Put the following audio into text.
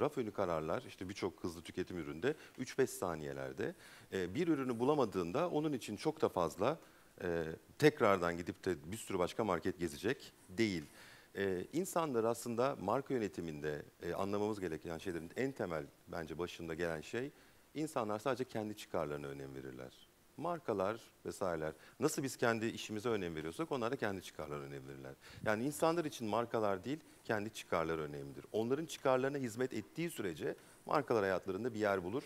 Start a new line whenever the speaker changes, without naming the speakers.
Raf önü kararlar işte birçok hızlı tüketim üründe 3-5 saniyelerde e, bir ürünü bulamadığında onun için çok da fazla e, tekrardan gidip de bir sürü başka market gezecek değil. E, insanlar aslında marka yönetiminde anlamamız gereken şeylerin en temel bence başında gelen şey insanlar sadece kendi çıkarlarına önem verirler markalar vesaireler nasıl biz kendi işimize önem veriyorsak onlar da kendi çıkarlarına önem verirler. Yani insanlar için markalar değil kendi çıkarları önemlidir. Onların çıkarlarına hizmet ettiği sürece markalar hayatlarında bir yer bulur.